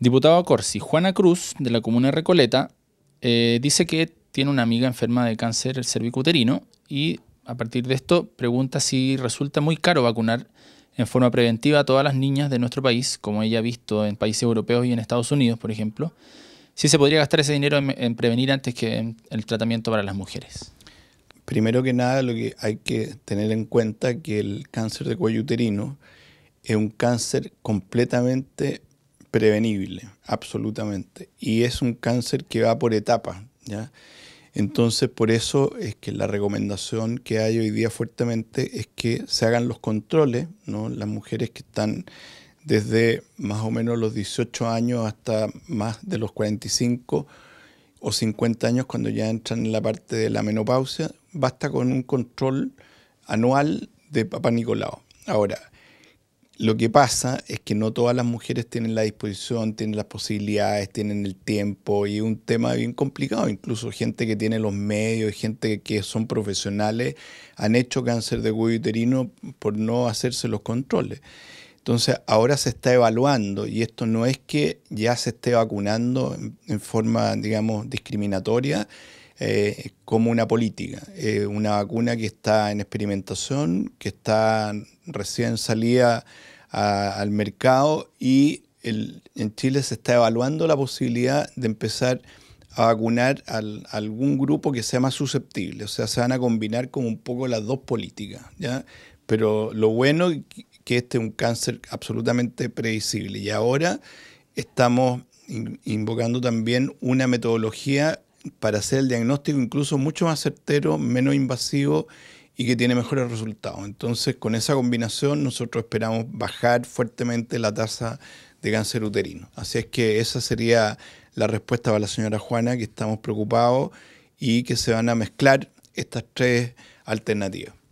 Diputado Corsi, Juana Cruz, de la comuna de Recoleta, eh, dice que tiene una amiga enferma de cáncer cervicuterino y a partir de esto pregunta si resulta muy caro vacunar en forma preventiva a todas las niñas de nuestro país, como ella ha visto en países europeos y en Estados Unidos, por ejemplo, si se podría gastar ese dinero en, prevenir antes que en el tratamiento para las mujeres. Primero que nada, lo que hay que tener en cuenta es que el cáncer de cuello uterino es un cáncer completamente prevenible, absolutamente. Y es un cáncer que va por etapas, Entonces, por eso es que la recomendación que hay hoy día fuertemente es que se hagan los controles, ¿no? Las mujeres que están desde más o menos los 18 años hasta más de los 45 o 50 años cuando ya entran en la parte de la menopausia, basta con un control anual de Papá Nicolau. Ahora, lo que pasa es que no todas las mujeres tienen la disposición, tienen las posibilidades, tienen el tiempo y un tema bien complicado. Incluso gente que tiene los medios, gente que son profesionales, han hecho cáncer de cuello uterino por no hacerse los controles. Entonces ahora se está evaluando y esto no es que ya se esté vacunando en forma, digamos, discriminatoria eh, como una política. una vacuna que está en experimentación, que está recién salida al mercado y en Chile se está evaluando la posibilidad de empezar a vacunar a algún grupo que sea más susceptible. O sea, se van a combinar como un poco las dos políticas. ¿ya? Pero lo bueno es que este es un cáncer absolutamente previsible Y ahora estamos invocando también una metodología para hacer el diagnóstico incluso mucho más certero, menos invasivo y que tiene mejores resultados. Entonces, con esa combinación nosotros esperamos bajar fuertemente la tasa de cáncer uterino. Así es que esa sería la respuesta para la señora Juana, que estamos preocupados y que se van a mezclar estas tres alternativas.